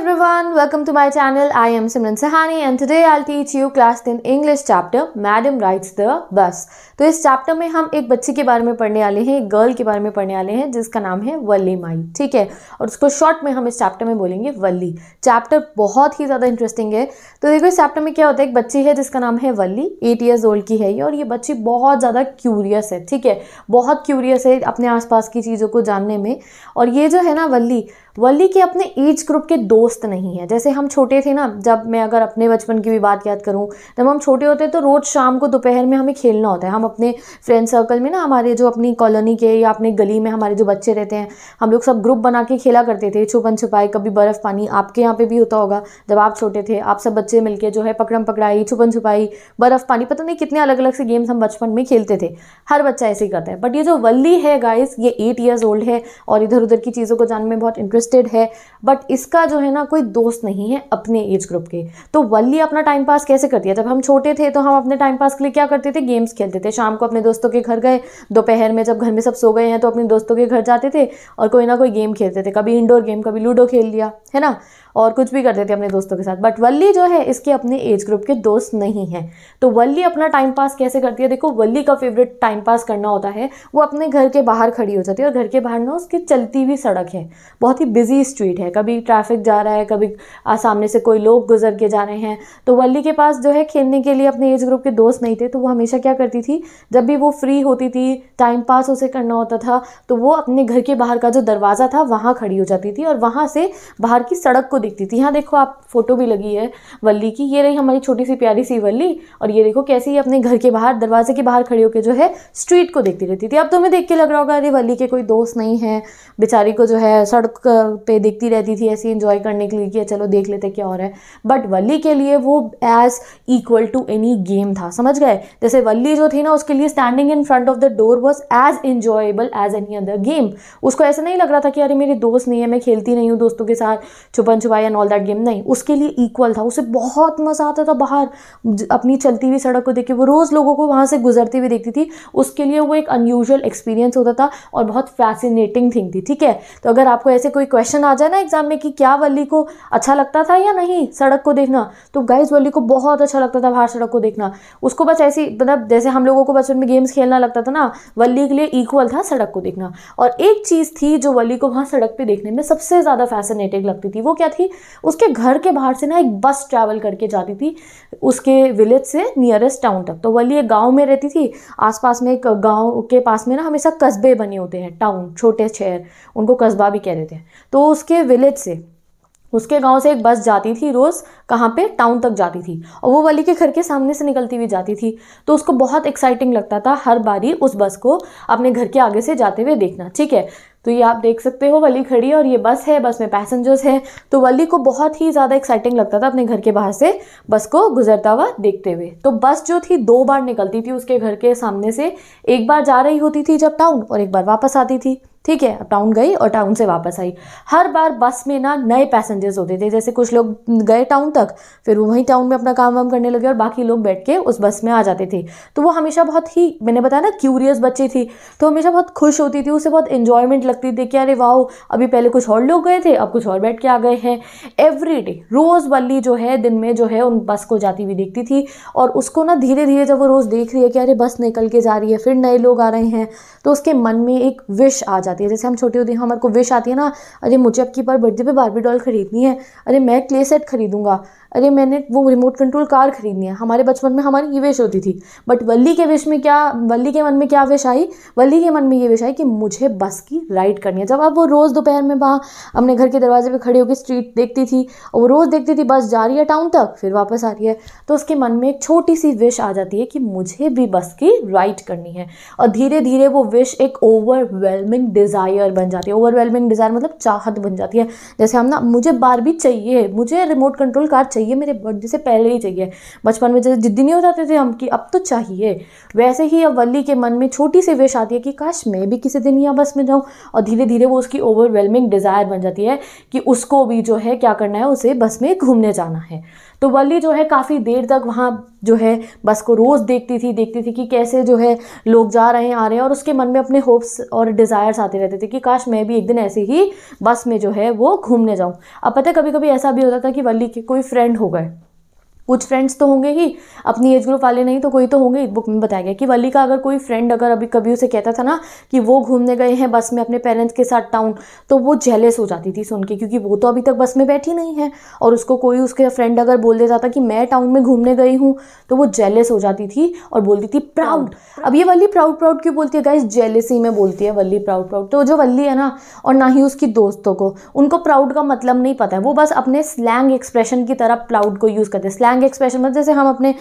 everyone, welcome to my channel. I am Simran Sahani and today I'll teach you class 10 English chapter Madam Rides the Bus. तो इस chapter में हम एक बच्चे के बारे में पढ़ने वाले हैं एक गर्ल के बारे में पढ़ने वाले हैं जिसका नाम है वल्ली माई ठीक है और उसको शॉर्ट में हम इस चैप्टर में बोलेंगे वल्ली चैप्टर बहुत ही ज़्यादा इंटरेस्टिंग है तो देखो इस चैप्टर में क्या होता है एक बच्ची है जिसका नाम है वल्ली एट ईयर्स ओल्ड की है ये और ये बच्ची बहुत ज़्यादा क्यूरियस है ठीक है बहुत क्यूरियस है अपने आसपास की चीज़ों को जानने में और ये जो है ना वल्ली वल्ली के अपने एज ग्रुप के दोस्त नहीं है जैसे हम छोटे थे ना जब मैं अगर अपने बचपन की भी बात याद करूँ जब हम छोटे होते तो रोज़ शाम को दोपहर में हमें खेलना होता है हम अपने फ्रेंड सर्कल में ना हमारे जो अपनी कॉलोनी के या अपने गली में हमारे जो बच्चे रहते हैं हम लोग सब ग्रुप बना के खेला करते थे छुपन छुपाई कभी बर्फ़ पानी आपके यहाँ पर भी होता होगा जब आप छोटे थे आप सब बच्चे मिलकर जो है पकड़म पकड़ाई छुपन छुपाई बर्फ़ पानी पता नहीं कितने अलग अलग से गेम्स हम बचपन में खेलते थे हर बच्चा ऐसे ही करता है बट ये जो वल्ली है गाइज़ ये एट ईयर्स ओल्ड है और इधर उधर की चीज़ों को जानने में बहुत इंटरेस्ट इंटरेस्टेड है बट इसका जो है ना कोई दोस्त नहीं है अपने एज ग्रुप के तो वल्ली अपना टाइम पास कैसे करती है जब हम छोटे थे तो हम अपने टाइम पास के लिए क्या करते थे गेम्स खेलते थे शाम को अपने दोस्तों के घर गए दोपहर में जब घर में सब सो गए हैं तो अपने दोस्तों के घर जाते थे और कोई ना कोई गेम खेलते थे कभी इंडोर गेम कभी लूडो खेल लिया है ना और कुछ भी कर देती है अपने दोस्तों के साथ बट वल्ली जो है इसके अपने एज ग्रुप के दोस्त नहीं हैं तो वल्ली अपना टाइम पास कैसे करती है देखो वल्ली का फेवरेट टाइम पास करना होता है वो अपने घर के बाहर खड़ी हो जाती है और घर के बाहर ना उसकी चलती हुई सड़क है बहुत ही बिजी स्ट्रीट है कभी ट्रैफिक जा रहा है कभी सामने से कोई लोग गुजर के जा रहे हैं तो वल्ली के पास जो है खेलने के लिए अपने एज ग्रुप के दोस्त नहीं थे तो वो हमेशा क्या करती थी जब भी वो फ्री होती थी टाइम पास उसे करना होता था तो वो अपने घर के बाहर का जो दरवाज़ा था वहाँ खड़ी हो जाती थी और वहाँ से बाहर की सड़क को दिखती थी यहाँ देखो आप फोटो भी लगी है वल्ली की ये रही हमारी छोटी सी प्यारी सी वल्ली और ये देखो कैसी अपने घर के बाहर दरवाजे के बाहर खड़े होकर जो है स्ट्रीट को देखती रहती थी अब तो हमें देख के लग रहा होगा अरे वल्ली के कोई दोस्त नहीं है बेचारी को जो है सड़क पर देखती रहती थी ऐसी इंजॉय करने के लिए कि चलो देख लेते क्या और है बट वल्ली के लिए वो as equal to any game था समझ गए जैसे वल्ली जो थी ना उसके लिए standing in front of the door was as enjoyable as any other game उसको ऐसा नहीं लग रहा था कि अरे मेरे दोस्त नहीं है मैं खेलती नहीं हूँ दोस्तों के साथ छुपन छुपन वाई एंड ऑल दैट गेम नहीं उसके लिए इक्वल था उसे बहुत मज़ा आता था बाहर अपनी चलती हुई सड़क को देख के वो रोज़ लोगों को वहाँ से गुजरती हुई देखती थी उसके लिए वो एक अनयूजल एक्सपीरियंस होता था और बहुत फैसिनेटिंग थिंग थी ठीक है तो अगर आपको ऐसे कोई क्वेश्चन आ जाए ना एग्जाम में कि क्या वली को अच्छा लगता था या नहीं सड़क को देखना तो गाइज वली को बहुत अच्छा लगता था बाहर सड़क को देखना उसको बस ऐसी मतलब जैसे हम लोगों को बचपन में गेम्स खेलना लगता था ना वली के लिए इक्वल था सड़क को देखना और एक चीज़ थी जो वली को वहाँ सड़क पर देखने में सबसे ज़्यादा फैसिनेटिंग लगती थी वो क्या थी कि उसके घर के बाहर से ना एक बस ट्रैवल करके जाती थी उसके विलेज से नियरेस्ट टाउन तक तो वली एक गाँव में रहती थी आसपास में एक गाँव के पास में ना हमेशा कस्बे बने होते हैं टाउन छोटे शहर उनको कस्बा भी कह देते हैं तो उसके विलेज से उसके गांव से एक बस जाती थी रोज़ कहाँ पे टाउन तक जाती थी और वो वली के घर के सामने से निकलती हुई जाती थी तो उसको बहुत एक्साइटिंग लगता था हर बारी उस बस को अपने घर के आगे से जाते हुए देखना ठीक है तो ये आप देख सकते हो वली खड़ी है और ये बस है बस में पैसेंजर्स हैं तो वली को बहुत ही ज़्यादा एक्साइटिंग लगता था अपने घर के बाहर से बस को गुजरता हुआ देखते हुए तो बस जो थी दो बार निकलती थी उसके घर के सामने से एक बार जा रही होती थी जब टाउन और एक बार वापस आती थी ठीक है अब टाउन गई और टाउन से वापस आई हर बार बस में ना नए पैसेंजर्स होते थे जैसे कुछ लोग गए टाउन तक फिर वो वहीं टाउन में अपना काम वाम करने लगे और बाकी लोग बैठ के उस बस में आ जाते थे तो वो हमेशा बहुत ही मैंने बताया ना क्यूरियस बच्ची थी तो हमेशा बहुत खुश होती थी उसे बहुत इन्जॉयमेंट लगती थी कि अरे वाह अभी पहले कुछ और लोग गए थे अब कुछ और बैठ के आ गए हैं एवरी डे रोज़ वल्ली जो है दिन में जो है उन बस को जाती हुई देखती थी और उसको ना धीरे धीरे जब वो रोज़ देख रही है कि अरे बस निकल के जा रही है फिर नए लोग आ रहे हैं तो उसके मन में एक विश आ जाती जाती है जैसे हम छोटी होती हैं हमारे को विश आती है ना अरे मुझे अब की बार बर्थडे पे बारबी डॉल खरीदनी है अरे मैं क्ले सेट खरीदूंगा अरे मैंने वो रिमोट कंट्रोल कार खरीदनी है हमारे बचपन में हमारी ये विश होती थी बट वल्ली के विश में क्या वल्ली के मन में क्या विश आई वल्ली के मन में ये विश आई कि मुझे बस की राइड करनी है जब आप वो रोज़ दोपहर में वहाँ अपने घर के दरवाजे पर खड़े होकर स्ट्रीट देखती थी और वो रोज़ देखती थी बस जा रही है टाउन तक फिर वापस आ रही है तो उसके मन में एक छोटी सी विश आ जाती है कि मुझे भी बस की राइड करनी है और धीरे धीरे वो विश एक ओवरवेलमिंग डिज़ायर बन जाती है ओवरवेलमिंग डिज़ायर मतलब चाहत बन जाती है जैसे हम ना मुझे बार भी चाहिए मुझे रिमोट कंट्रोल कार चाहिए चाहिए मेरे बर्थडे से पहले ही चाहिए बचपन में जैसे जिद्दी नहीं हो जाते थे हम कि अब तो चाहिए वैसे ही अब वली के मन में छोटी सी विश आती है कि काश मैं भी किसी दिन या बस में जाऊँ और धीरे धीरे वो उसकी ओवरवेलमिंग डिज़ायर बन जाती है कि उसको भी जो है क्या करना है उसे बस में घूमने जाना है तो वल्ली जो है काफ़ी देर तक वहाँ जो है बस को रोज़ देखती थी देखती थी कि कैसे जो है लोग जा रहे हैं आ रहे हैं और उसके मन में अपने होप्स और डिज़ायर्स आते रहते थे कि काश मैं भी एक दिन ऐसे ही बस में जो है वो घूमने जाऊँ अब पता है कभी कभी ऐसा भी होता था कि वली के कोई फ्रेंड हो गए कुछ फ्रेंड्स तो होंगे ही अपनी एज ग्रुप वाले नहीं तो कोई तो होंगे बुक में बताया गया कि वली का अगर कोई फ्रेंड अगर अभी कभी उसे कहता था ना कि वो घूमने गए हैं बस में अपने पेरेंट्स के साथ टाउन तो वो जेलेस हो जाती थी सुन के क्योंकि वो तो अभी तक बस में बैठी नहीं है और उसको कोई उसके फ्रेंड अगर बोल देता था कि मैं टाउन में घूमने गई हूँ तो वो जेलेस हो जाती थी और बोलती थी प्राउड अब ये वली प्राउड प्राउड क्यों बोलती है जेलेस ही में बोलती है वली प्राउड प्राउड तो जो वल्ली है ना और ना ही उसकी दोस्तों को उनको प्राउड का मतलब नहीं पता है वो बस अपने स्लैंग एक्सप्रेशन की तरह प्राउड को यूज़ करते स्लैंग फ्रैंक एक्सप्रेशन मतलब जैसे हम अपने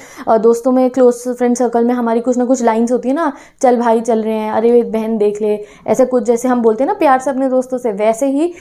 दोस्तों में क्लोज फ्रेंड सर्कल में हमारी कुछ ना कुछ लाइन्स होती है ना चल भाई चल रहे हैं अरे बहन देख ले ऐसे कुछ जैसे हम बोलते हैं ना प्यार से अपने दोस्तों से वैसे ही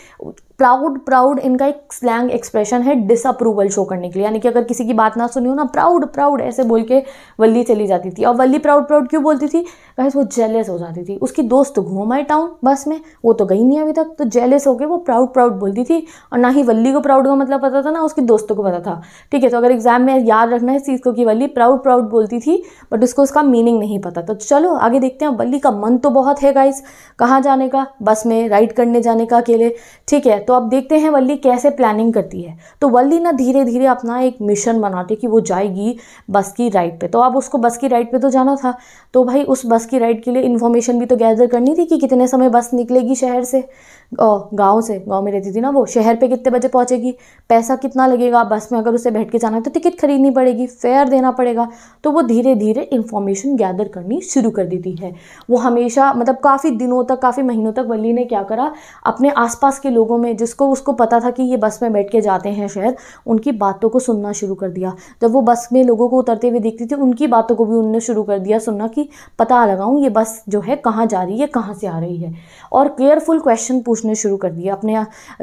प्राउड प्राउड इनका एक स्लैंग एक्सप्रेशन है डिसअप्रूवल शो करने के लिए यानी कि अगर किसी की बात ना सुनी हो ना प्राउड प्राउड ऐसे बोल के वल्ली चली जाती थी और वल्ली प्राउड प्राउड क्यों बोलती थी बस वो जेलेस हो जाती थी उसकी दोस्त घूम आई टाउन बस में वो तो गई नहीं अभी तक तो जेलेस होकर वो प्राउड प्राउड बोलती थी और ना ही वल्ली को प्राउड का मतलब पता था ना उसकी दोस्तों को पता था ठीक है तो अगर एग्जाम एग्ज़ाम में याद रखना है इस चीज़ को कि वल्ली प्राउड प्राउड बोलती थी बट उसको उसका मीनिंग नहीं पता तो चलो आगे देखते हैं वल्ली का मन तो बहुत है गाइस कहाँ जाने का बस में राइड करने जाने का अकेले ठीक है तो अब देखते हैं वल्ली कैसे प्लानिंग करती है तो वल्ली ना धीरे धीरे अपना एक मिशन बनाती है कि वो जाएगी बस की राइड पर तो अब उसको बस की राइड पर तो जाना था तो भाई उस बस की राइड के लिए इन्फॉर्मेशन भी तो गैदर करनी थी कि कितने समय बस निकलेगी शहर से गाँव से गाँव में रहती थी ना वो शहर पे कितने बजे पहुँचेगी पैसा कितना लगेगा बस में अगर उसे बैठ के जाना है तो टिकट खरीदनी पड़ेगी फेयर देना पड़ेगा तो वो धीरे धीरे इन्फॉर्मेशन गैदर करनी शुरू कर देती है वो हमेशा मतलब काफ़ी दिनों तक काफ़ी महीनों तक वली ने क्या करा अपने आसपास के लोगों में जिसको उसको पता था कि ये बस में बैठ के जाते हैं शहर उनकी बातों को सुनना शुरू कर दिया जब वो बस में लोगों को उतरते हुए देखती थी उनकी बातों को भी उनने शुरू कर दिया सुनना कि पता लगाऊँ ये बस जो है कहाँ जा रही है कहाँ से आ रही है और केयरफुल क्वेश्चन पूछ पूछने शुरू कर दिए अपने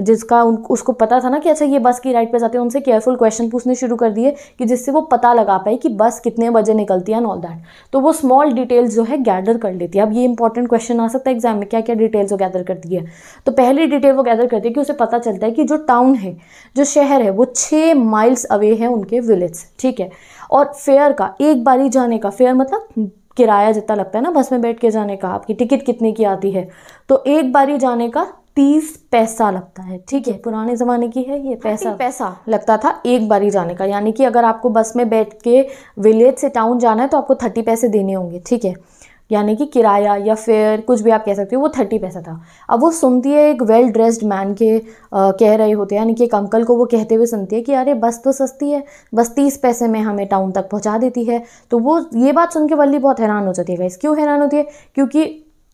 जिसका उन उसको पता था ना कि अच्छा ये बस की राइड पर जाते हैं उनसे केयरफुल क्वेश्चन पूछने शुरू कर दिए कि जिससे वो पता लगा पाए कि बस कितने बजे निकलती है एंड ऑल दैट तो वो स्मॉल डिटेल्स जो है गैदर कर लेती है अब ये इंपॉर्टेंट क्वेश्चन आ सकता है एग्जाम में क्या क्या डिटेल्स वो गैदर करती है तो पहली डिटेल वो गैदर करती है कि उसे पता चलता है कि जो टाउन है जो शहर है वो छः माइल्स अवे है उनके विलेज ठीक है और फेयर का एक बारी जाने का फेयर मतलब किराया जितना लगता है ना बस में बैठ के जाने का आपकी टिकट कितने की आती है तो एक बारी जाने का तीस पैसा लगता है ठीक है पुराने ज़माने की है ये हाँ, पैसा पैसा लगता था एक बारी जाने का यानी कि अगर आपको बस में बैठ के विलेज से टाउन जाना है तो आपको थर्टी पैसे देने होंगे ठीक है यानी कि किराया या फिर कुछ भी आप कह सकते हो वो थर्टी पैसा था अब वो सुनती है एक वेल ड्रेस्ड मैन के आ, कह रहे होते हैं यानी कि एक अंकल को वो कहते हुए सुनती है कि अरे बस तो सस्ती है बस तीस पैसे में हमें टाउन तक पहुंचा देती है तो वो ये बात सुन के वल्ली बहुत हैरान हो जाती है गाइस क्यों हैरान होती है क्योंकि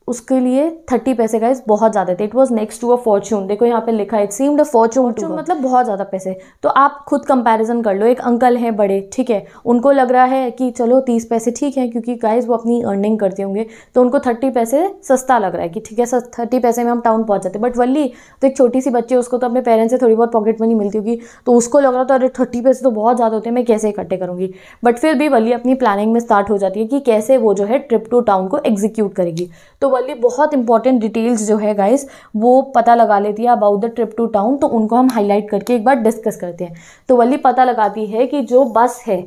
उसके लिए थर्टी पैसे का बहुत ज़्यादा थे it was next to a fortune देखो यहाँ पे लिखा it seemed a fortune to मतलब बहुत ज़्यादा पैसे तो आप खुद कंपैरिजन कर लो एक अंकल हैं बड़े ठीक है उनको लग रहा है कि चलो तीस पैसे ठीक है क्योंकि गाइज वो अपनी अर्निंग करते होंगे तो उनको थर्टी पैसे सस्ता लग रहा है कि ठीक है थर्टी पैसे में हम टाउन पहुंच जाते बट वल्ली तो एक छोटी सी बच्ची उसको तो अपने पेरेंट्स से थोड़ी बहुत पॉकेट मनी मिलती होगी तो उसको लग रहा था अरे थर्टी पैसे तो बहुत ज़्यादा होते हैं मैं कैसे इकट्ठे करूँगी बट फिर भी वल्ली अपनी प्लानिंग में स्टार्ट हो जाती है कि कैसे वो जो है ट्रिप टू टाउन को एग्जीक्यूट करेगी तो वाली बहुत इंपॉर्टेंट डिटेल्स जो है गाइस वो पता लगा लेती है about the trip to town तो उनको हम हाईलाइट करके एक बार डिस्कस करते हैं तो वाली पता लगाती है कि जो बस है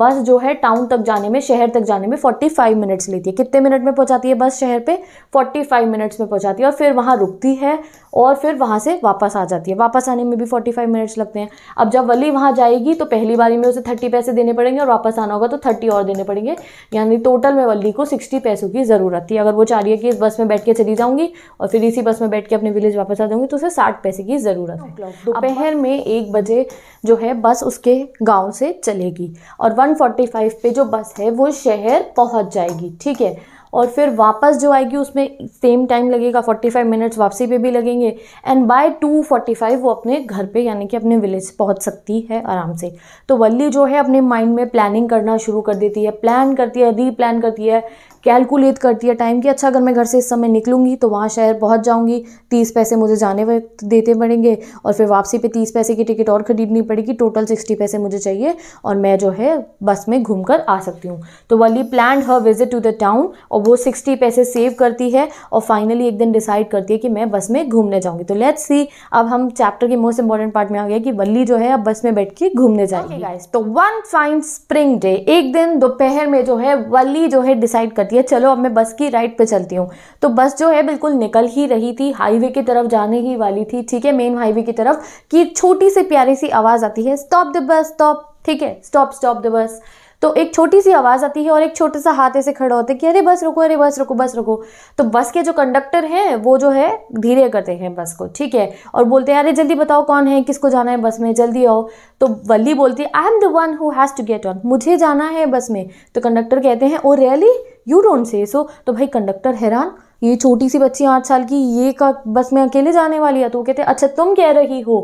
बस जो है टाउन तक जाने में शहर तक जाने में 45 मिनट्स लेती है कितने मिनट में पहुंचाती है बस शहर पे 45 मिनट्स में पहुंचाती है और फिर वहाँ रुकती है और फिर वहाँ से वापस आ जाती है वापस आने में भी 45 मिनट्स लगते हैं अब जब वली वहाँ जाएगी तो पहली बारी में उसे 30 पैसे देने पड़ेंगे और वापस आना होगा तो 30 और देने पड़ेंगे यानी टोटल में वली को 60 पैसों की ज़रूरत थी अगर वो चाह रही है कि इस बस में बैठ के चली जाऊँगी और फिर इसी बस में बैठ के अपने विलेज वापस आ जाऊँगी तो उसे साठ पैसे की ज़रूरत है दोपहर में एक बजे जो है बस उसके गाँव से चलेगी और वन पे जो बस है वो शहर पहुँच जाएगी ठीक है और फिर वापस जो आएगी उसमें सेम टाइम लगेगा 45 मिनट्स वापसी पे भी लगेंगे एंड बाय 2:45 वो अपने घर पे यानी कि अपने विलेज पहुंच सकती है आराम से तो वल्ली जो है अपने माइंड में प्लानिंग करना शुरू कर देती है प्लान करती है री प्लान करती है कैलकुलेट करती है टाइम की अच्छा अगर मैं घर से इस समय निकलूँगी तो वहाँ शहर पहुँच जाऊँगी तीस पैसे मुझे जाने वक्त देते पड़ेंगे और फिर वापसी पे तीस पैसे की टिकट और ख़रीदनी पड़ेगी टोटल सिक्सटी पैसे मुझे चाहिए और मैं जो है बस में घूम कर आ सकती हूँ तो Valli plan her visit to the town और वो सिक्सटी पैसे सेव करती है और फाइनली एक दिन डिसाइड करती है कि मैं बस में घूमने जाऊँगी तो लेट्स सी अब हम चैप्टर के मोस्ट इंपॉर्टेंट पार्ट में आ गया कि वल्ली जो है अब बस में बैठ के घूमने जाएगी okay, तो वन फाइन स्प्रिंग डे एक दिन दोपहर में जो है वल्ली जो है डिसाइड कर जाती है चलो अब मैं बस की राइट पे चलती हूँ तो बस जो है बिल्कुल निकल ही रही थी हाईवे की तरफ जाने ही वाली थी ठीक है मेन हाईवे की तरफ कि छोटी सी प्यारी सी आवाज़ आती है स्टॉप द बस स्टॉप ठीक है स्टॉप स्टॉप द बस तो एक छोटी सी आवाज़ आती है और एक छोटा सा हाथ ऐसे खड़ा होता है कि अरे बस रुको अरे बस रुको बस रुको तो बस के जो कंडक्टर हैं वो जो है धीरे करते हैं बस को ठीक है और बोलते हैं अरे जल्दी बताओ कौन है किसको जाना है बस में जल्दी आओ तो वल्ली बोलती है I am the one who has to get on मुझे जाना है बस में तो कंडक्टर कहते हैं oh really you don't say सो तो भाई कंडक्टर हैरान ये छोटी सी बच्ची आठ साल की ये का बस मैं अकेले जाने वाली है तो वो कहते हैं अच्छा तुम कह रही हो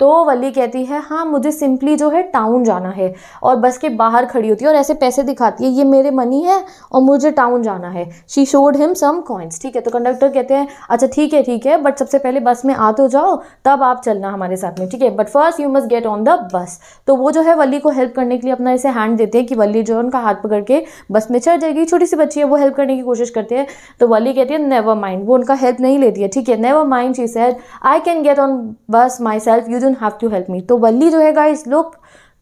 तो वली कहती है हाँ मुझे सिंपली जो है टाउन जाना है और बस के बाहर खड़ी होती है और ऐसे पैसे दिखाती है ये मेरे मनी है और मुझे टाउन जाना है she showed him some coins ठीक है तो कंडक्टर कहते हैं अच्छा ठीक है ठीक है बट सबसे पहले बस में आ तो जाओ तब आप चलना हमारे साथ में ठीक है but first you must get on the bus तो वो जो है वली को हेल्प करने के लिए अपना ऐसे हैंड देते हैं कि वली जो है उनका हाथ पकड़ के बस में चढ़ जाएगी छोटी सी बच्ची है वो हेल्प करने की कोशिश करते हैं तो वली कहती है नेवर माइंड वो उनका हेल्प नहीं लेती है ठीक है never mind she said I can get on bus myself you don't have to help me तो वल्ली जो है गाइस लुक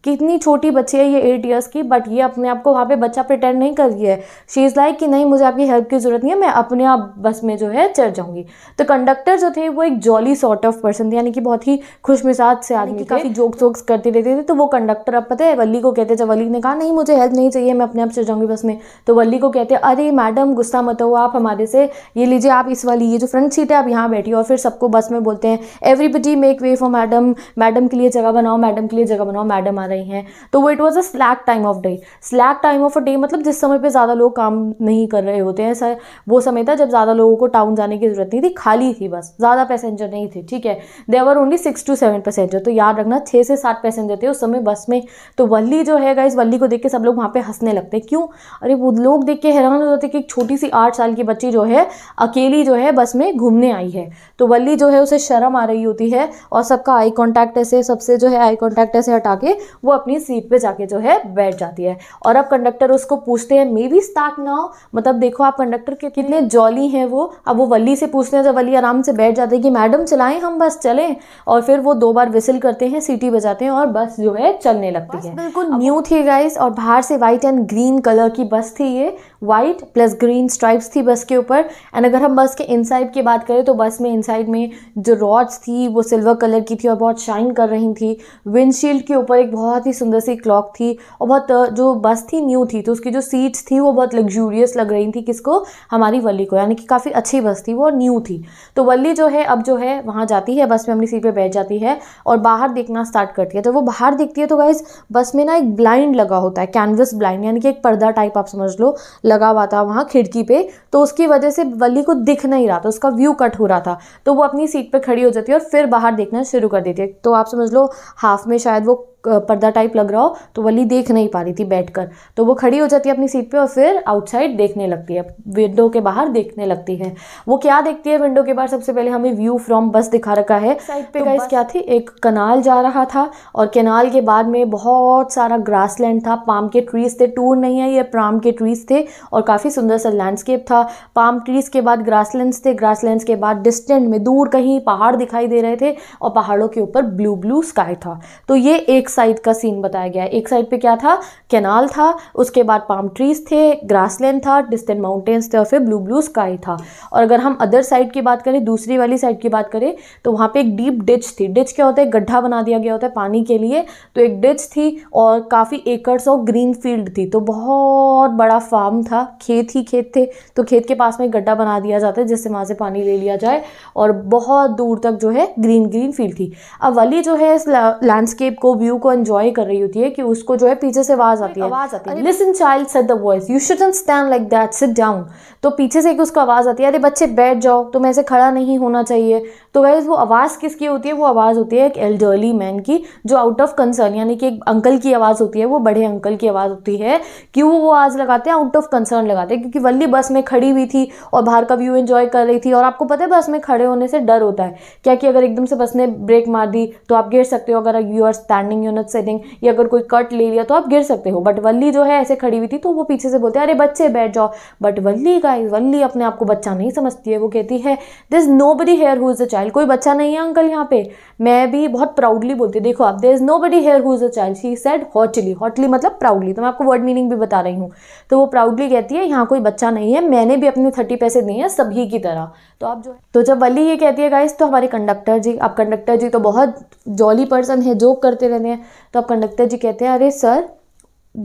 कितनी छोटी बच्ची है ये एट ईयर्स की बट ये अपने आप को वहाँ पे बच्चा प्रिटेंड नहीं कर रही है शी इज़ लाइक कि नहीं मुझे आपकी हेल्प की ज़रूरत नहीं है मैं अपने आप बस में जो है चढ़ जाऊँगी तो कंडक्टर जो थे वो एक जॉली सॉर्ट ऑफ पर्सन थे यानी कि बहुत ही खुश मिजाज से आदमी काफ़ी जोक्स वोक्स करते रहते थे तो वो कंडक्टर अब पता है वली को कहते जब वली ने कहा नहीं मुझे हेल्प नहीं चाहिए मैं अपने आप चढ़ जाऊँगी बस में तो वली को कहते अरे मैडम गुस्सा मत हो आप हमारे से ये लीजिए आप इस वाली ये जो फ्रंट सीट है आप यहाँ बैठी और फिर सबको बस में बोलते हैं everybody make way for madam madam के लिए जगह बनाओ मैडम के लिए जगह बनाओ मैडम आ रहे हैं तो वो it was a slack time of day slack time of a day मतलब जिस समय पर ज़्यादा लोग काम नहीं कर रहे होते हैं सर वो समय था जब ज़्यादा लोगों को टाउन जाने की ज़रूरत नहीं थी खाली थी बस ज़्यादा पैसेंजर नहीं थे ठीक है there were only six to seven passenger तो याद रखना छः से सात पैसेंजर थे उस समय बस में तो वल्ली जो है गाइज वल्ली को देख के सब लोग वहाँ पे हंसने लगते हैं क्यों अरे वो लोग देख के हैरान हो जाते कि एक छोटी सी आठ साल की बच्ची जो है अकेली जो है बस में घूमने आई है तो वल्ली जो है उसे शर्म आ रही होती है और सबका आई कॉन्टैक्ट ऐसे सबसे जो है आई कॉन्टैक्ट ऐसे हटा के वो अपनी सीट पे जाके जो है बैठ जाती है और अब कंडक्टर उसको पूछते हैं मे बी स्टार्ट नाउ मतलब देखो आप कंडक्टर के कितने जॉली हम्म। हैं वो अब वो वली से पूछते हैं जब वली आराम से बैठ जाते हैं कि मैडम चलाएं हम बस चलें और फिर वो दो बार विसिल करते हैं सीटी बजाते हैं और बस जो है चलने लगती है बिल्कुल न्यू थी गाइस और बाहर से वाइट एंड ग्रीन कलर की बस थी ये वाइट प्लस ग्रीन स्ट्राइप्स थी बस के ऊपर एंड अगर हम बस के इनसाइड की बात करें तो बस में इनसाइड में जो रॉड्स थी वो सिल्वर कलर की थी और बहुत शाइन कर रही थी विंडशील्ड के ऊपर एक बहुत ही सुंदर सी क्लॉक थी और बहुत जो बस थी न्यू थी तो उसकी जो सीट्स थी वो बहुत लग्जूरियस लग रही थी किसको हमारी वली को यानी कि काफ़ी अच्छी बस थी वो न्यू थी तो वली जो है अब जो है वहाँ जाती है बस में अपनी सीट पर बैठ जाती है और बाहर देखना स्टार्ट करती है जब तो वो बाहर देखती है तो गाइज बस में ना एक ब्लाइंड लगा होता है कैनवस ब्लाइंड यानी कि एक पर्दा टाइप आप समझ लो लगा हुआ था वहाँ खिड़की पे तो उसकी वजह से वली को दिख नहीं रहा था उसका व्यू कट हो रहा था तो वो अपनी सीट पर खड़ी हो जाती है और फिर बाहर देखना शुरू कर देती है तो आप समझ लो हाफ में शायद वो पर्दा टाइप लग रहा हो तो वली देख नहीं पा रही थी बैठकर तो वो खड़ी हो जाती है अपनी सीट पे और फिर आउटसाइड देखने लगती है विंडो के बाहर देखने लगती है वो क्या देखती है विंडो के बाहर सबसे पहले हमें व्यू फ्रॉम बस दिखा रखा है साइड पे तो गाइस क्या थी एक कनाल जा रहा था और कनाल के बाद में बहुत सारा लैंड था पाम के ट्रीज थे टूर नहीं है ये पाम के ट्रीज थे और काफ़ी सुंदर सा लैंडस्केप था पाम ट्रीज के बाद लैंड थे लैंड के बाद डिस्टेंट में दूर कहीं पहाड़ दिखाई दे रहे थे और पहाड़ों के ऊपर ब्लू ब्लू स्काई था तो ये एक साइड का सीन बताया गया है एक साइड पे क्या था कैनाल था उसके बाद पाम ट्रीज थे ग्रासलैंड था डिस्टेंट माउंटेन्स थे और फिर ब्लू ब्लू स्काई था और अगर हम अदर साइड की बात करें दूसरी वाली साइड की बात करें तो वहाँ पे एक डीप डिच थी डिच क्या होता है गड्ढा बना दिया गया होता है पानी के लिए तो एक डिच थी और काफ़ी एकड़स ऑफ ग्रीन फील्ड थी तो बहुत बड़ा फार्म था खेत ही खेत थे तो खेत के पास में गड्ढा बना दिया जाता है जिससे वहाँ से पानी ले लिया जाए और बहुत दूर तक जो है ग्रीन ग्रीन फील्ड थी अब वाली जो है इस लैंडस्केप को व्यू को एंजॉय कर रही होती है कि उसको जो है पीछे से आवाज आती है आवाज आती है listen child said the voice you shouldn't stand like that sit down तो पीछे से एक उसको आवाज आती है अरे बच्चे बैठ जाओ तुम्हें ऐसे खड़ा नहीं होना चाहिए तो वैसे वो आवाज़ किसकी होती है वो आवाज़ होती है एक एल्डरली मैन की जो आउट ऑफ कंसर्न यानी कि एक अंकल की आवाज़ होती है वो बड़े अंकल की आवाज़ होती है क्यों वो आवाज़ लगाते हैं आउट ऑफ कंसर्न लगाते हैं क्योंकि वल्ली बस में खड़ी हुई थी और बाहर का व्यू एंजॉय कर रही थी और आपको पता है बस में खड़े होने से डर होता है क्या कि अगर एकदम से बस ने ब्रेक मार दी तो आप गिर सकते हो अगर यू आर स्टैंडिंग मेहनत से दें या अगर कोई कट ले लिया तो आप गिर सकते हो बट वल्ली जो है ऐसे खड़ी हुई थी तो वो पीछे से बोलते हैं अरे बच्चे बैठ जाओ बट वल्ली का वल्ली अपने आप को बच्चा नहीं समझती है वो कहती है there is nobody here who is a child कोई बच्चा नहीं है अंकल यहाँ पे मैं भी बहुत प्राउडली बोलती हूँ देखो आप there is nobody here who is a child she said haughtily haughtily मतलब प्राउडली तो मैं आपको वर्ड मीनिंग भी बता रही हूँ तो वो प्राउडली कहती है यहाँ कोई बच्चा नहीं है मैंने भी अपने थर्टी पैसे दिए हैं सभी की तरह तो आप जो है तो जब वली ये कहती है गाइस तो हमारे कंडक्टर जी आप कंडक्टर जी तो बहुत जॉली पर्सन है जोक करते रहते हैं तो आप कंडक्टर जी कहते हैं अरे sir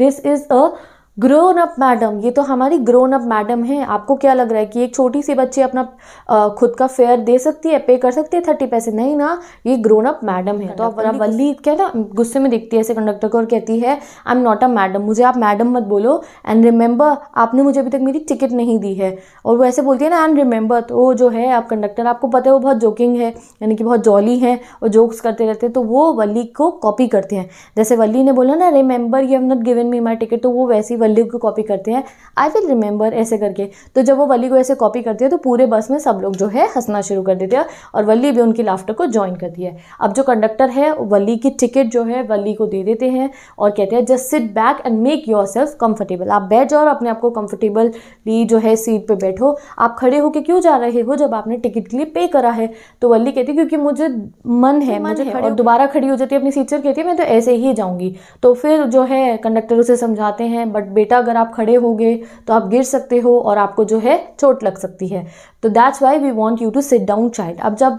this is a grown up madam ये तो हमारी ग्रोन अप मैडम है आपको क्या लग रहा है कि एक छोटी सी बच्ची अपना आ, खुद का फेयर दे सकती है पे कर सकती है थर्टी पैसे नहीं ना ये ग्रोन अप मैडम है तो आप वल्ली क्या ना गुस्से में देखती है ऐसे कंडक्टर को और कहती है I am not a madam मुझे आप मैडम मत बोलो एंड रिमेंबर आपने मुझे अभी तक मेरी टिकट नहीं दी है और वो ऐसे बोलती है ना एंड रिमेंबर तो जो है आप कंडक्टर आपको पता है वो बहुत जोकिंग है यानी कि बहुत जॉली है और जोक्स करते रहते हैं तो वो वल्ली को कॉपी करते हैं जैसे वल्ली ने बोला ना remember you have not given me my ticket तो वो वैसी वैल्यू को कॉपी करते हैं आई विल रिमेंबर ऐसे करके तो जब वो वली को ऐसे कॉपी करती है तो पूरे बस में सब लोग जो है हंसना शुरू कर देते हैं और वली भी उनकी लाफ्टर को ज्वाइन करती है अब जो कंडक्टर है वली की टिकट जो है वली को दे देते हैं और कहते हैं just sit back and make yourself comfortable आप बैठ जाओ और अपने आप को कंफर्टेबली जो है सीट पर बैठो आप खड़े होकर क्यों जा रहे हो जब आपने टिकट के लिए पे करा है तो वली कहती है क्योंकि मुझे मन है मुझे है, और दोबारा खड़ी हो जाती है अपनी सीट कहती है मैं तो ऐसे ही जाऊँगी तो फिर जो है कंडक्टर उसे समझाते हैं बट बेटा अगर आप खड़े हो गए तो आप गिर सकते हो और आपको जो है चोट लग सकती है तो that's why we want you to sit down child अब जब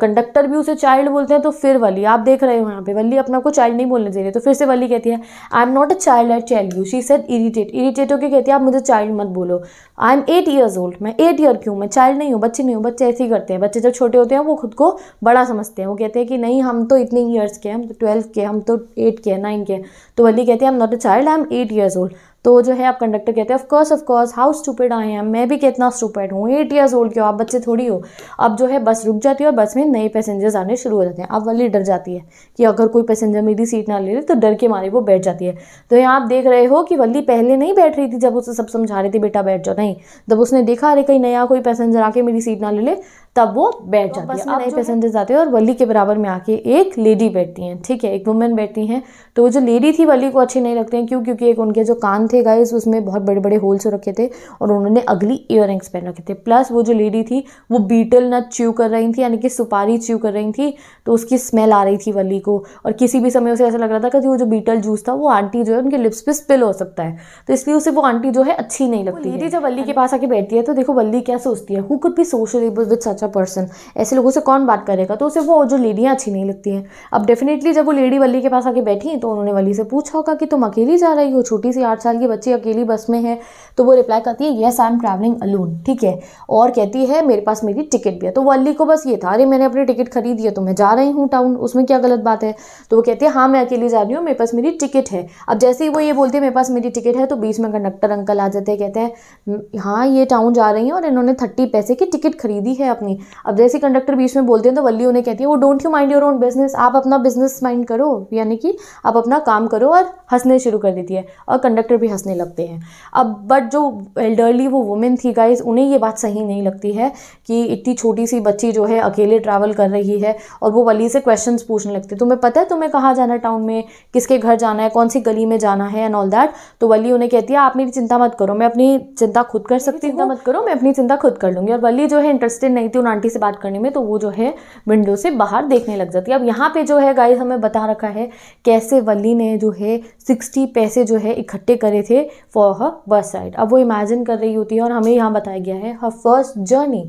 कंडक्टर uh, भी उसे चाइल्ड बोलते हैं तो फिर वली आप देख रहे हो यहाँ पे वली अपना को चाइल्ड नहीं बोलने चाहिए तो फिर से वली कहती है I am not a child I tell you she said irritate irritate होकर कहती है आप मुझे चाइल्ड मत बोलो I am eight years old मैं एट ईयर की हूँ मैं चाइल्ड नहीं हूँ बच्चे नहीं हूँ बच्चे ऐसे ही करते हैं बच्चे जब छोटे होते हैं वो खुद को बड़ा समझते हैं वो कहते हैं कि नहीं हम तो इतने ईयर्स के हैं हम तो ट्वेल्व के हम तो एट के हैं नाइन के तो वली कहते हैं I am not a child I am eight years old तो जो है आप कंडक्टर कहते हैं of course of course how stupid I am मैं भी कितना स्टूपेड हूँ एट ईयर्स ओल्ड के हो आप बच्चे थोड़ी हो अब जो है बस रुक जाती है और बस में नए पैसेंजर्स आने शुरू हो जाते हैं अब वाली डर जाती है कि अगर कोई पैसेंजर मेरी सीट ना ले रही तो डर के मारे वो बैठ जाती है तो यहाँ आप देख रहे हो कि वल्ली पहले नहीं बैठ रही थी जब उसे सब समझा रहे थे बेटा बैठ जाओ नहीं जब उसने देखा अरे कहीं नया कोई पैसेंजर आके मेरी सीट ना ले ले तब वो बैठ तो जाती है अब नए पेसेंजेस हैं और वली के बराबर में आके एक लेडी बैठती हैं ठीक है एक वुमेन बैठती हैं तो वो जो लेडी थी वली को अच्छी नहीं लगती हैं क्यों क्योंकि एक उनके जो कान थे गाइस उसमें बहुत बड़े बड़े होल्स रखे थे और उन्होंने अगली ईयर पहन रखे थे प्लस वो जो लेडी थी वो बीटल नट च्यू कर रही थी यानी कि सुपारी च्यू कर रही थी तो उसकी स्मेल आ रही थी वली को और किसी भी समय उसे ऐसा लग रहा था कि वो जो बीटल जूस था वो आंटी जो है उनके लिप्स पे स्पिल हो सकता है तो इसलिए उसे वो आंटी जो है अच्छी नहीं लगती लेडी जब वली के पास आके बैठती है तो देखो वली क्या सोचती है who could be social with such अच्छा पर्सन ऐसे लोगों से कौन बात करेगा तो उसे वो जो लेडियाँ अच्छी नहीं लगती हैं अब डेफिनेटली जब वो लेडी वली के पास आके बैठी तो उन्होंने वली से पूछा होगा कि तुम अकेली जा रही हो छोटी सी आठ साल की बच्ची अकेली बस में है तो वो रिप्लाई करती है yes I am travelling alone ठीक है और कहती है मेरे पास मेरी टिकट भी है तो वो अली को बस ये था अरे मैंने अपनी टिकट खरीदी है तो मैं जा रही हूँ टाउन उसमें क्या गलत बात है तो वो कहती है हाँ मैं अकेली जा रही हूँ मेरे पास मेरी टिकट है अब जैसे ही वो ये बोलती है मेरे पास मेरी टिकट है तो बीच में कंडक्टर अंकल आ जाते हैं कहते हैं हम्म, हाँ ये टाउन जा रही हैं और इन्होंने थर्टी पैसे की टिकट खरीदी है अपनी नहीं अब जैसे कंडक्टर बीच में बोलते हैं तो वल्ली उन्हें कहती है वो don't you mind your own business आप अपना बिजनेस माइंड करो यानी कि आप अपना काम करो और हंसने शुरू कर देती है और कंडक्टर भी हंसने लगते हैं अब बट जो एल्डरली वो वुमेन थी गाइज उन्हें ये बात सही नहीं लगती है कि इतनी छोटी सी बच्ची जो है अकेले ट्रैवल कर रही है और वो वली से क्वेश्चन पूछने लगते हैं तुम्हें पता है तुम्हें कहाँ जाना है टाउन में किसके घर जाना है कौन सी गली में जाना है एंड ऑल दैट तो वली उन्हें कहती है आप मेरी चिंता मत करो मैं अपनी चिंता खुद कर सकती हूँ मत करो मैं अपनी चिंता खुद कर लूँगी और वली जो है इंटरेस्टेड नहीं लगती हूँ आंटी से बात करने में तो वो जो है विंडो से बाहर देखने लग जाती है अब यहाँ पे जो है गाइस हमें बता रखा है कैसे वली ने जो है सिक्सटी पैसे जो है इकट्ठे करे थे फॉर हर बस राइड अब वो इमेजिन कर रही होती है और हमें यहाँ बताया गया है her first journey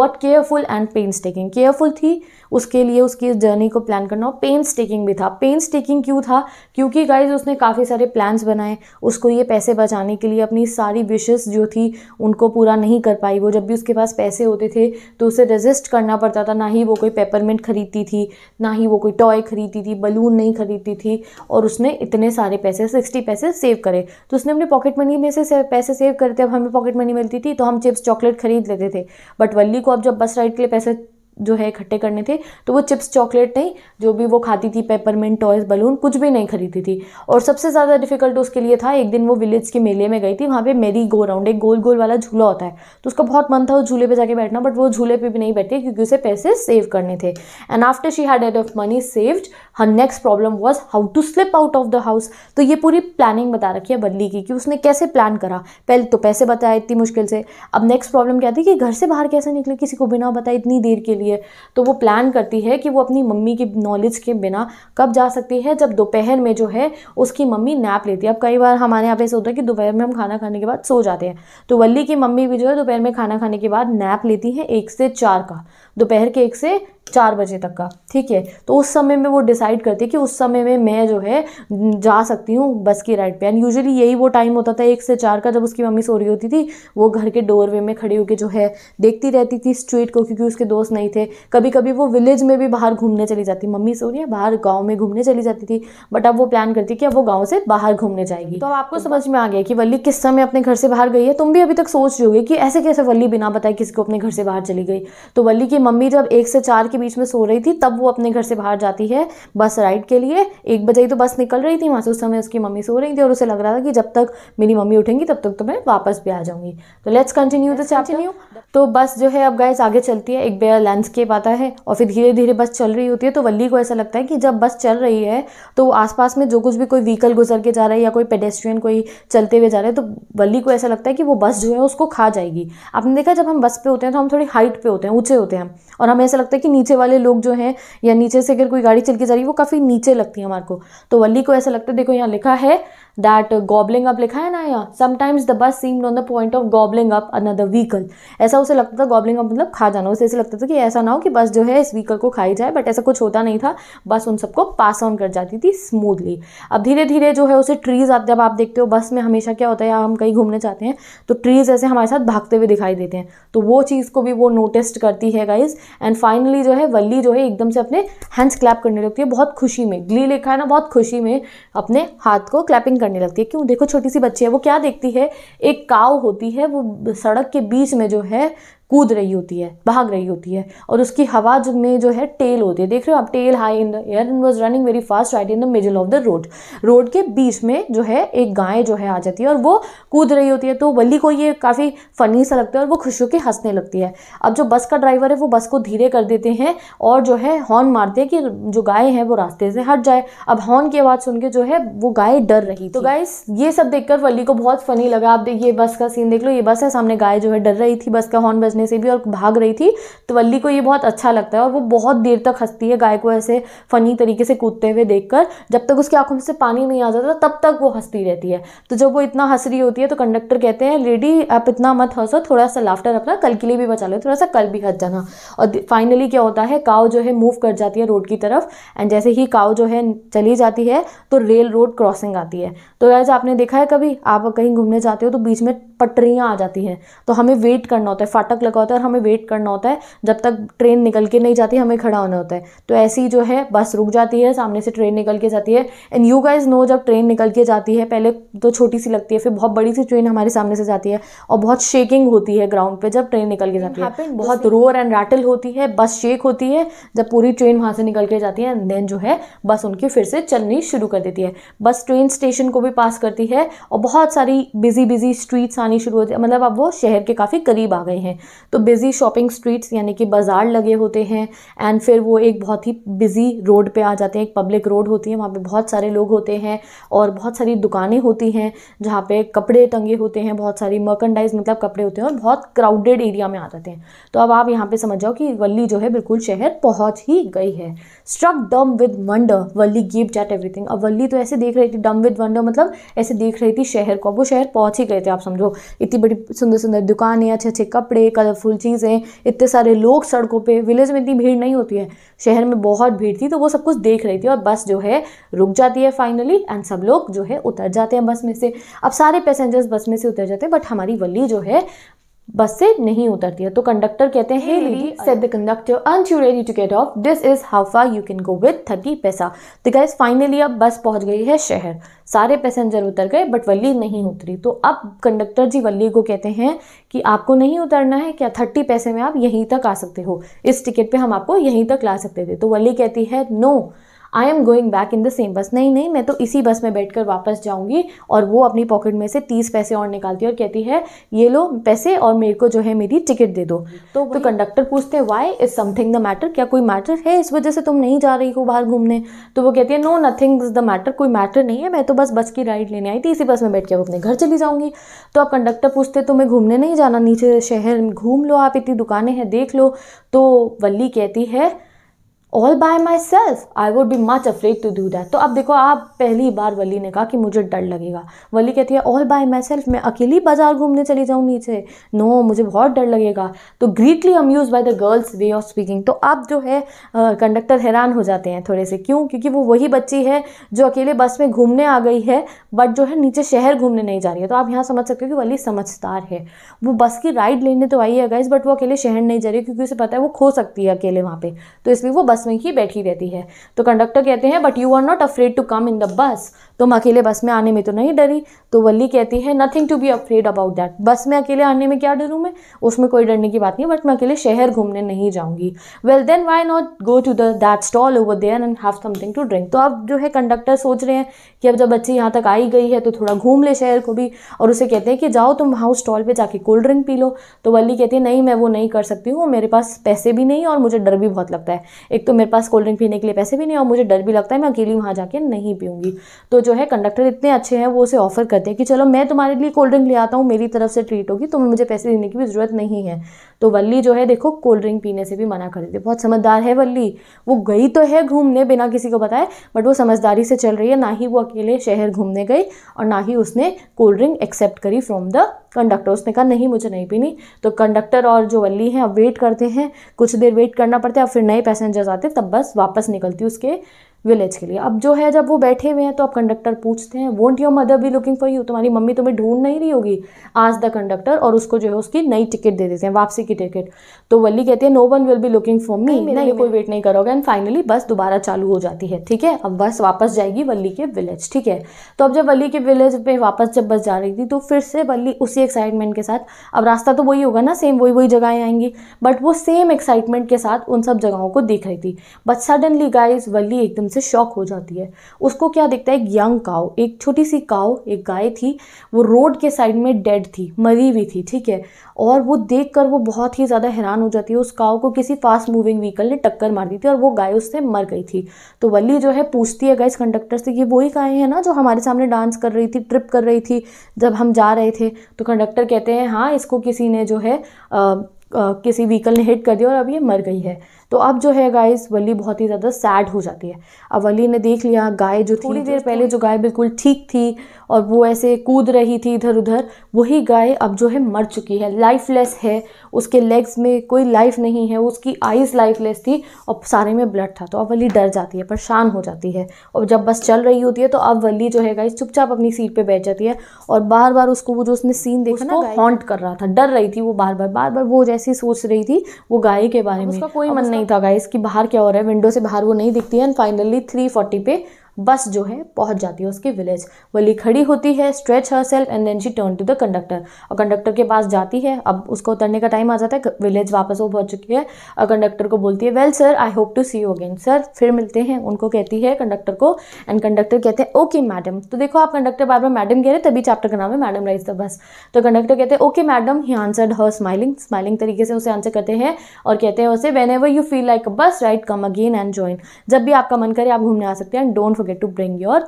was careful and painstaking careful थी उसके लिए उसकी इस जर्नी को प्लान करना और पेन स्टेकिंग भी था पेन स्टेकिंग क्यों था क्योंकि गाइज उसने काफ़ी सारे प्लान्स बनाए उसको ये पैसे बचाने के लिए अपनी सारी विशेष जो थी उनको पूरा नहीं कर पाई वो जब भी उसके पास पैसे होते थे तो उसे रजिस्ट करना पड़ता था ना ही वो कोई पेपरमेंट खरीदती थी ना ही वो कोई टॉय खरीदती थी बलून नहीं खरीदती थी और उसने इतने सारे पैसे सिक्सटी पैसे सेव करे तो उसने अपने पॉकेट मनी में से पैसे सेव करते अब हमें पॉकेट मनी मिलती थी तो हम चिप्स चॉकलेट खरीद लेते थे बट वल्ली को अब जब बस राइड के लिए पैसे जो है इकट्ठे करने थे तो वो चिप्स चॉकलेट नहीं जो भी वो खाती थी पेपरमेंट टॉयज़ बलून कुछ भी नहीं खरीदी थी और सबसे ज़्यादा डिफिकल्ट उसके लिए था एक दिन वो विलेज के मेले में गई थी वहाँ पे मेरी गो राउंड एक गोल गोल वाला झूला होता है तो उसका बहुत मन था उस झूले पर जाके बैठना बट वो झूले पर भी नहीं बैठी क्योंकि उसे पैसे सेव करने थे एंड आफ्टर शी हैड एड ऑफ money saved her next problem was how to slip out of the house तो ये पूरी प्लानिंग बता रखी है बदली की कि उसने कैसे प्लान करा पहले तो पैसे बताए इतनी मुश्किल से अब नेक्स्ट प्रॉब्लम क्या थी कि घर से बाहर कैसे निकले किसी को बिना बताए इतनी देर के लिए है तो वो प्लान करती है कि वो अपनी मम्मी की नॉलेज के बिना कब जा सकती है जब दोपहर में जो है उसकी मम्मी नैप लेती है अब कई बार हमारे यहाँ पे ऐसा होता है कि दोपहर में हम खाना खाने के बाद सो जाते हैं तो वल्ली की मम्मी भी जो है दोपहर में खाना खाने के बाद नैप लेती है एक से चार का दोपहर के एक से चार बजे तक का ठीक है तो उस समय में वो डिसाइड करती है कि उस समय में मैं जो है जा सकती हूँ बस की राइड पे एंड यूजुअली यही वो टाइम होता था एक से चार का जब उसकी मम्मी सो रही होती थी वो घर के डोरवे में खड़ी होकर जो है देखती रहती थी स्ट्रीट को क्योंकि उसके दोस्त नहीं थे कभी कभी वो विलेज में भी बाहर घूमने चली जाती मम्मी सो रही है बाहर गाँव में घूमने चली जाती थी बट अब वो प्लान करती कि अब वो गाँव से बाहर घूमने जाएगी तो आपको तो समझ में आ गया कि वल्ली किस समय अपने घर से बाहर गई है तुम भी अभी तक सोच रही होगी कि ऐसे कैसे वल्ली बिना बताए किसी को अपने घर से बाहर चली गई तो वल्ली की मम्मी जब एक से चार के बीच में सो रही थी तब वो अपने घर से बाहर जाती है बस राइड के लिए एक बजे ही तो बस निकल रही थी वहाँ से उस समय उसकी मम्मी सो रही थी और उसे लग रहा था कि जब तक मेरी मम्मी उठेंगी तब तक तो मैं वापस भी आ जाऊँगी तो लेट्स कंटिन्यू दिस कंटिन्यू तो बस जो है अब गैस आगे चलती है एक बेयर लैंडस्केप आता है और फिर धीरे धीरे बस चल रही होती है तो वल्ली को ऐसा लगता है कि जब बस चल रही है तो आसपास में जो कुछ भी कोई व्हीकल गुजर के जा रहा है या कोई पेडेस्ट्रियन कोई चलते हुए जा रहा है तो वल्ली को ऐसा लगता है कि वो बस जो है उसको खा जाएगी आपने देखा जब हम बस पे होते हैं तो हम थोड़ी हाइट पे होते हैं ऊंचे होते हैं और हमें ऐसा लगता है कि नीचे वाले लोग जो हैं या नीचे से अगर कोई गाड़ी चल के जा रही है वो काफ़ी नीचे लगती है हमारे को तो वली को ऐसा लगता है देखो यहाँ लिखा है दैट गॉबलिंग अप लिखा है ना यहाँ sometimes the bus seemed on the point of gobbling up another vehicle ऐसा उसे लगता था गॉबलिंग अप मतलब खा जाना उसे ऐसे लगता था कि ऐसा ना हो कि बस जो है इस व्हीकल को खाई जाए बट ऐसा कुछ होता नहीं था बस उन सबको पास ऑन कर जाती थी स्मूथली अब धीरे धीरे जो है उसे ट्रीज आप जब आप देखते हो बस में हमेशा क्या होता है या हम कहीं घूमने जाते हैं तो ट्रीज ऐसे हमारे साथ भागते हुए दिखाई देते हैं तो वो चीज़ को भी वो नोटिस करती है गाइज एंड फाइनली जो है वल्ली जो है एकदम से अपने हैंड्स क्लैप करने लगती है बहुत खुशी में ग्ली लिखा है ना बहुत खुशी में अपने हाथ को क्लैपिंग करने लगती है क्यों देखो छोटी सी बच्ची है वो क्या देखती है एक काव होती है वो सड़क के बीच में जो है कूद रही होती है भाग रही होती है और उसकी हवा में जो है टेल होती है देख रहे हो आप tail high in the air and was running very fast right in the middle of the road road के बीच में जो है एक गाय जो है आ जाती है और वो कूद रही होती है तो वली को ये काफ़ी फनी सा लगता है और वो खुश होकर हंसने लगती है अब जो बस का ड्राइवर है वो बस को धीरे कर देते हैं और जो है हॉर्न मारते हैं कि जो गाय है वो रास्ते से हट जाए अब हॉर्न की आवाज़ सुन के जो है वो गाय डर रही तो गाय ये सब देखकर वली को बहुत फनी लगा आप ये बस का सीन देख लो ये बस है सामने गाय जो है डर रही थी बस का हॉर्न बजने देखने से भी और भाग रही थी तो वल्ली को ये बहुत अच्छा लगता है और वो बहुत देर तक हंसती है गाय को ऐसे फ़नी तरीके से कूदते हुए देख जब तक उसकी आंखों में से पानी नहीं आ जाता तब तक वो हंसती रहती है तो जब वो इतना हंस रही होती है तो कंडक्टर कहते हैं लेडी आप इतना मत हंसो थोड़ा सा लाफ्टर अपना कल के लिए भी बचा लो थोड़ा सा कल भी हंस जाना और फाइनली क्या होता है काव जो है मूव कर जाती है रोड की तरफ एंड जैसे ही काव जो है चली जाती है तो रेल रोड क्रॉसिंग आती है तो गैज आपने देखा है कभी आप कहीं घूमने जाते हो तो बीच में पटरियाँ आ जाती हैं तो हमें वेट करना होता है फाटक तक होता है और हमें वेट करना होता है जब तक ट्रेन निकल के नहीं जाती हमें खड़ा होना होता है तो ऐसी जो है बस रुक जाती है सामने से ट्रेन निकल के जाती है एंड यू गाइज नो जब ट्रेन निकल के जाती है पहले तो छोटी सी लगती है फिर बहुत बड़ी सी ट्रेन हमारे सामने से जाती है और बहुत शेकिंग होती है ग्राउंड पर जब ट्रेन निकल के जाती है बहुत रोर एंड रैटल होती है बस शेक होती है जब पूरी ट्रेन वहाँ से निकल के जाती है एंड देन जो है बस उनकी फिर से चलनी शुरू कर देती है बस ट्रेन स्टेशन को भी पास करती है और बहुत सारी बिजी बिजी स्ट्रीट्स आनी शुरू होती है मतलब अब वो शहर के काफ़ी करीब आ गए हैं तो बिज़ी शॉपिंग स्ट्रीट्स यानी कि बाज़ार लगे होते हैं एंड फिर वो एक बहुत ही बिज़ी रोड पे आ जाते हैं एक पब्लिक रोड होती है वहाँ पे बहुत सारे लोग होते हैं और बहुत सारी दुकानें होती हैं जहाँ पे कपड़े टंगे होते हैं बहुत सारी मर्कनडाइज मतलब कपड़े होते हैं और बहुत क्राउडेड एरिया में आ जाते हैं तो अब आप यहाँ पर समझ जाओ कि वली जो है बिल्कुल शहर पहुँच ही गई है struck dumb with wonder Valli gaped at everything अब वल्ली तो ऐसे देख रही थी डम विद वंडर मतलब ऐसे देख रही थी शहर को वो शहर पहुंच ही गए थे आप समझो इतनी बड़ी सुंदर सुंदर दुकानें अच्छे अच्छे कपड़े कलरफुल चीज़ें इतने सारे लोग सड़कों पर विलेज में इतनी भीड़ नहीं होती है शहर में बहुत भीड़ थी तो वो सब कुछ देख रही थी और बस जो है रुक जाती है फाइनली एंड सब लोग जो है उतर जाते हैं बस में से अब सारे पैसेंजर्स बस में से उतर जाते हैं बट हमारी वल्ली जो है बस से नहीं उतरती है तो कंडक्टर कहते हैं lady conductor are you ready to get off this is how far you can go with thirty paisa तो गाइज फाइनली अब बस पहुंच गई है शहर सारे पैसेंजर उतर गए बट वल्ली नहीं उतरी तो अब कंडक्टर जी वल्ली को कहते हैं कि आपको नहीं उतरना है क्या थर्टी पैसे में आप यहीं तक आ सकते हो इस टिकट पर हम आपको यहीं तक ला सकते थे तो वल्ली कहती है no no, I am going back in the same bus नहीं नहीं मैं तो इसी बस में बैठ कर वापस जाऊँगी और वो अपनी पॉकेट में से तीस पैसे और निकालती है और कहती है ये लो पैसे और मेरे को जो है मेरी टिकट दे दो तो, तो कंडक्टर पूछते हैं why is something the matter क्या कोई मैटर है इस वजह से तुम नहीं जा रही हो बाहर घूमने तो वो कहती है no nothing is the matter कोई मैटर नहीं है मैं तो बस बस की राइड लेने आई थी इसी बस में बैठ के अपने घर चली जाऊँगी तो आप कंडक्टर पूछते तुम्हें घूमने नहीं जाना नीचे शहर घूम लो आप इतनी दुकानें हैं देख लो तो वल्ली कहती है all by myself I would be much afraid to do that तो अब देखो आप पहली बार वली ने कहा कि मुझे डर लगेगा वली कहती है ऑल बाय माई सेल्फ मैं अकेली बाजार घूमने चली जाऊँ नीचे नो no, मुझे बहुत डर लगेगा तो greatly amuse by the girl's way of speaking तो अब जो है कंडक्टर हैरान हो जाते हैं थोड़े से क्यों क्योंकि वो वही बच्ची है जो अकेले बस में घूमने आ गई है बट जो है नीचे शहर घूमने नहीं जा रही है तो आप यहाँ समझ सकते हो कि वली समझदार है वो बस की राइड लेने तो आई है गाइज बट वो अकेले शहर नहीं जा रही क्योंकि उसे पता है वो खो सकती है अकेले वहाँ पर तो इसलिए वो बस में ही बैठी रहती है तो कंडक्टर कहते हैं but you are not afraid to come in the bus तुम अकेले बस में आने में तो नहीं डरी तो वल्ली कहती है nothing to be afraid about that bus में अकेले आने में क्या डरूँ मैं उसमें कोई डरने की बात नहीं बट मैं अकेले शहर घूमने नहीं जाऊँगी well then why not go to the that stall over there and have something to drink तो अब जो है कंडक्टर सोच रहे हैं कि अब जब बच्ची यहाँ तक आई गई है तो थोड़ा घूम ले शहर को भी और उसे कहते हैं कि जाओ तुम वहाँ उस स्टॉल पर जाके कोल्ड ड्रिंक पी लो तो वल्ली कहती है नहीं मैं वो नहीं कर सकती हूँ मेरे पास पैसे भी नहीं और मुझे डर भी बहुत लगता है एक तो मेरे पास कोल्ड ड्रिंक पीने के लिए पैसे भी नहीं और मुझे डर भी लगता है मैं अकेली वहाँ जाके नहीं पीऊँगी तो जो जो है कंडक्टर इतने अच्छे हैं वो उसे ऑफर करते हैं कि चलो मैं तुम्हारे लिए कोल्ड ड्रिंक ले आता हूँ मेरी तरफ से ट्रीट होगी तुम्हें मुझे पैसे देने की भी ज़रूरत नहीं है तो वल्ली जो है देखो कोल्ड ड्रिंक पीने से भी मना कर देती है बहुत समझदार है वल्ली वो गई तो है घूमने बिना किसी को बताए बट वो समझदारी से चल रही है ना ही वो अकेले शहर घूमने गई और ना ही उसने कोल्ड ड्रिंक एक्सेप्ट करी फ्रॉम द कंडक्टर उसने कहा नहीं मुझे नहीं पीनी तो कंडक्टर और जो वल्ली हैं अब वेट करते हैं कुछ देर वेट करना पड़ता है और फिर नए पैसेंजर्स आते तब बस वापस निकलती उसके विलेज के लिए अब जो है जब वो बैठे हुए हैं तो अब कंडक्टर पूछते हैं won't your mother be looking for you तुम्हारी मम्मी तुम्हें ढूंढ नहीं रही होगी आज द कंडक्टर और उसको जो है उसकी नई टिकट दे देते हैं वापसी की टिकट तो वल्ली कहती है no one will be looking for me नहीं कोई वेट नहीं करोगे एंड फाइनली बस दोबारा चालू हो जाती है ठीक है अब बस वापस जाएगी वल्ली के विलेज ठीक है तो अब जब वल्ली के विलेज में वापस जब बस जा रही थी तो फिर से वल्ली उसी एक्साइटमेंट के साथ अब रास्ता तो वही होगा ना सेम वही वही जगहें आएंगी बट वो सेम एक्साइटमेंट के साथ उन सब जगहों को देख रही थी बट सडनली गाइज वल्ली एकदम से शॉक हो जाती है उसको क्या दिखता है एक यंग काओ एक छोटी सी काओ एक गाय थी वो रोड के साइड में डेड थी मरी हुई थी ठीक है और वो देख कर वो बहुत ही ज़्यादा हैरान हो जाती है उस काओ को किसी फास्ट मूविंग व्हीकल ने टक्कर मार दी थी और वो गाय उससे मर गई थी तो वली जो है पूछती है गाइस कंडक्टर से ये वही गाय है ना जो हमारे सामने डांस कर रही थी ट्रिप कर रही थी जब हम जा रहे थे तो कंडक्टर कहते हैं हाँ इसको किसी ने जो है आ, आ, किसी व्हीकल ने हिट कर दिया और अब ये मर गई है तो अब जो है गाइस वली बहुत ही ज़्यादा सैड हो जाती है अब वली ने देख लिया गाय जो थोड़ी देर पहले तो जो गाय बिल्कुल ठीक थी और वो ऐसे कूद रही थी इधर उधर वही गाय अब जो है मर चुकी है लाइफलेस है उसके लेग्स में कोई लाइफ नहीं है उसकी आइज़ लाइफलेस थी और सारे में ब्लड था तो अब वली डर जाती है परेशान हो जाती है और जब बस चल रही होती है तो अब वली जो है गाइस चुपचाप अपनी सीट पर बैठ जाती है और बार बार उसको वो जो उसने सीन देखा ना हॉन्ट कर रहा था डर रही थी वो बार बार बार बार वो जैसी सोच रही थी वो गाय के बारे में कोई मन नहीं नहीं था गाइस कि बाहर क्या हो रहा है विंडो से बाहर वो नहीं दिखती है एंड फाइनली थ्री फोर्टी पे बस जो है पहुंच जाती है उसके विलेज वली खड़ी होती है stretch herself and then she turn to the conductor और कंडक्टर के पास जाती है अब उसको उतरने का टाइम आ जाता है विलेज वापस वो पहुंच चुकी है और कंडक्टर को बोलती है well sir I hope to see you again sir फिर मिलते हैं उनको कहती है कंडक्टर को एंड कंडक्टर कहते हैं ओके मैडम तो देखो आप कंडक्टर बार बार मैडम कह रहे तभी चैप्टर का नाम है मैडम राइज द बस तो कंडक्टर कहते हैं okay madam he answer her smiling smiling तरीके से उसे आंसर करते हैं और कहते हैं उसे whenever you feel like a bus ride come again and join जब भी आपका मन करे आप घूमने आ सकते हैं and don't forget to bring your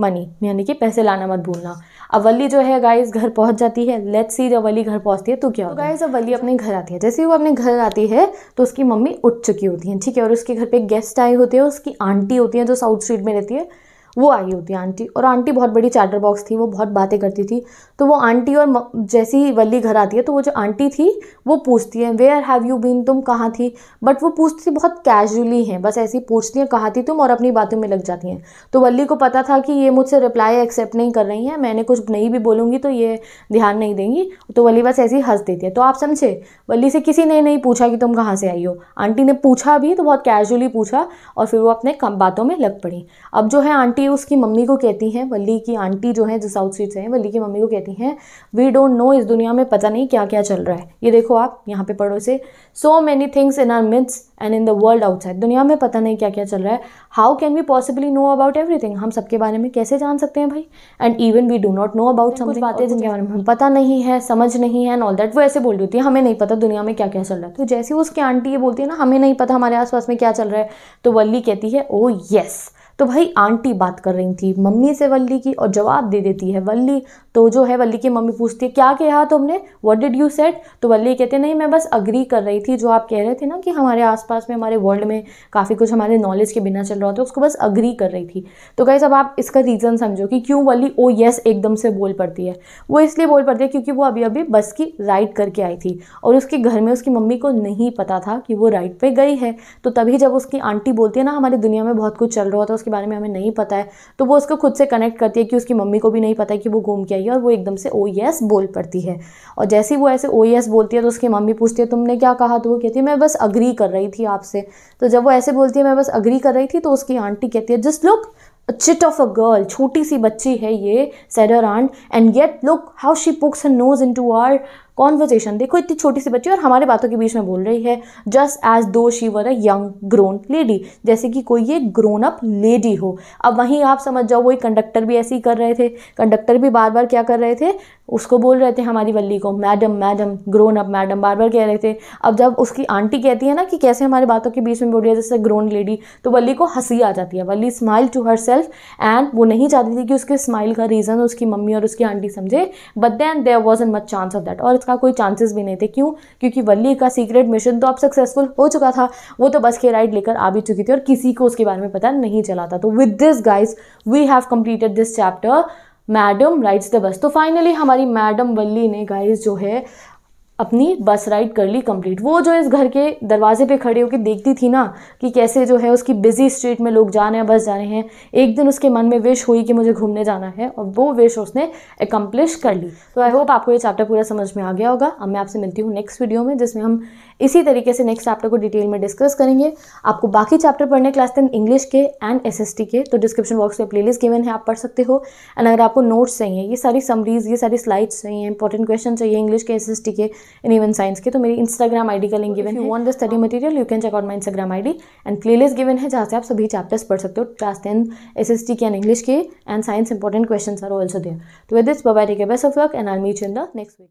money यानी कि पैसे लाना मत भूलना अवली जो है गाइस घर पहुंच जाती है लेट्स सी जब अवली घर पहुंचती है तो क्या होगा गाइस तो अवली अपने घर आती है जैसे ही वो अपने घर आती है तो उसकी मम्मी उठ चुकी होती है ठीक है और उसके घर पे गेस्ट आए होते हैं उसकी आंटी होती है जो साउथ स्ट्रीट में रहती है वो आई होती है आंटी और आंटी बहुत बड़ी चार्टर बॉक्स थी वो बहुत बातें करती थी तो वो आंटी और जैसी वली घर आती है तो वो जो आंटी थी वो पूछती है वेयर हैव यू बीन तुम कहाँ थी बट वो पूछती बहुत कैजुअली हैं बस ऐसी पूछती हैं कहाँ थी तुम और अपनी बातों में लग जाती हैं तो वली को पता था कि ये मुझसे रिप्लाई एक्सेप्ट नहीं कर रही हैं मैंने कुछ नहीं भी बोलूँगी तो ये ध्यान नहीं देंगी तो वली बस ऐसी हंस देती है तो आप समझे वली से किसी ने नहीं पूछा कि तुम कहाँ से आई हो आंटी ने पूछा भी तो बहुत कैजुअली पूछा और फिर वो अपने कम बातों में लग पड़ी अब जो है आंटी उसकी मम्मी को कहती हैं वली की आंटी जो है जो साउथ स्वीट से हैं वली की मम्मी को कहती हैं जाती हैं वी डोंट नो इस दुनिया में पता नहीं क्या क्या चल रहा है ये देखो आप यहाँ पे पढ़ो इसे so many things in are myths and in the world outside दुनिया में पता नहीं क्या क्या चल रहा है how can we possibly know about everything हम सबके बारे में कैसे जान सकते हैं भाई and even we do not know about some बातें जिनके बारे में पता नहीं है समझ नहीं है एंड ऑल दैट वो ऐसे बोल देती है हमें नहीं पता दुनिया में क्या क्या चल रहा है तो जैसे उसकी आंटी ये बोलती है ना हमें नहीं पता हमारे आसपास में क्या चल रहा है तो वल्ली कहती है ओ oh, यस तो भाई आंटी बात कर रही थी मम्मी से वल्ली की और जवाब दे देती है वल्ली तो जो है वल्ली की मम्मी पूछती है क्या कहा तुमने व्हाट डिड यू सेट तो वल्ली कहते नहीं मैं बस अग्री कर रही थी जो आप कह रहे थे ना कि हमारे आसपास में हमारे वर्ल्ड में काफ़ी कुछ हमारे नॉलेज के बिना चल रहा था उसको बस अग्री कर रही थी तो कहीं सब आप इसका रीज़न समझो कि क्यों वल्ली ओ oh यस एकदम से बोल पड़ती है वो इसलिए बोल पड़ती है क्योंकि वो अभी अभी बस की राइड करके आई थी और उसके घर में उसकी मम्मी को नहीं पता था कि वो राइड पर गई है तो तभी जब उसकी आंटी बोलती है ना हमारी दुनिया में बहुत कुछ चल रहा होता है उसकी बारे में हमें नहीं पता है तो वो उसको खुद से कनेक्ट करती है कि उसकी मम्मी को भी नहीं पता है कि वो घूम के आई है और वो एकदम से ओ oh यस बोल पड़ती है और जैसे ही वो ऐसे ओ oh यस बोलती है तो उसकी मम्मी पूछती है तुमने क्या कहा तो वो कहती है मैं बस अग्री कर रही थी आपसे तो जब वो ऐसे बोलती है मैं बस अग्री कर रही थी तो उसकी आंटी कहती है just look chit of a girl छोटी सी बच्ची है ये said her aunt and get look how she pokes her nose into our conversation देखो इतनी छोटी सी बच्ची और हमारे बातों के बीच में बोल रही है just as though she were a young grown lady जैसे कि कोई ये ग्रोन अप लेडी हो अब वहीं आप समझ जाओ वही कंडक्टर भी ऐसे ही कर रहे थे कंडक्टर भी बार बार क्या कर रहे थे उसको बोल रहे थे हमारी वल्ली को madam madam grown up madam बार बार कह रहे थे अब जब उसकी आंटी कहती है ना कि कैसे हमारे बातों के बीच में बोल रही है जैसे ग्रोन लेडी तो वल्ली को हंसी आ जाती है Valli smile to herself and वो नहीं चाहती थी कि उसके स्माइल का रीज़न उसकी मम्मी और उसकी आंटी समझे but then there was an much chance of that और सक्सेस का कोई चांसेस भी नहीं थे क्यों क्योंकि वल्ली का सीक्रेट मिशन तो अब सक्सेसफुल हो चुका था वो तो बस के राइड लेकर आ भी चुकी थी और किसी को उसके बारे में पता नहीं चला था तो with this guys we have completed this chapter madam rides the bus तो फाइनली हमारी मैडम वल्ली ने गाइज जो है अपनी बस राइड कर ली कंप्लीट वो जो इस घर के दरवाजे पे खड़े होकर देखती थी ना कि कैसे जो है उसकी बिजी स्ट्रीट में लोग जा रहे हैं बस जा रहे हैं एक दिन उसके मन में विश हुई कि मुझे घूमने जाना है और वो विश उसने एकम्प्लिश कर ली तो आई होप आपको ये चैप्टर पूरा समझ में आ गया होगा अब मैं आपसे मिलती हूँ नेक्स्ट वीडियो में जिसमें हम इसी तरीके से नेक्स्ट चैप्टर को डिटेल में डिस्कस करेंगे आपको बाकी चैप्टर पढ़ने क्लास टेन इंग्लिश के एंड एसएसटी के तो डिस्क्रिप्शन बॉक्स में प्लेलिस्ट गिवन है आप पढ़ सकते हो एंड अगर आपको नोट्स चाहिए ये सारी समरीज ये सारी स्लाइड्स चाहिए इंपॉर्टेंट क्वेश्चन चाहिए इंग्लिश के एस के एंड इवन साइंस के तो मेरी इंस्टाग्राम आई का लिंक गिवन तो है one the study material you can check out my Instagram I and playlist given है जहाँ से आप सभी चैप्टर्स पढ़ सकते हो class ten S S T के एंड इंग्लिश के and science important question are also there तो with this bye take best of luck and I meet in the next week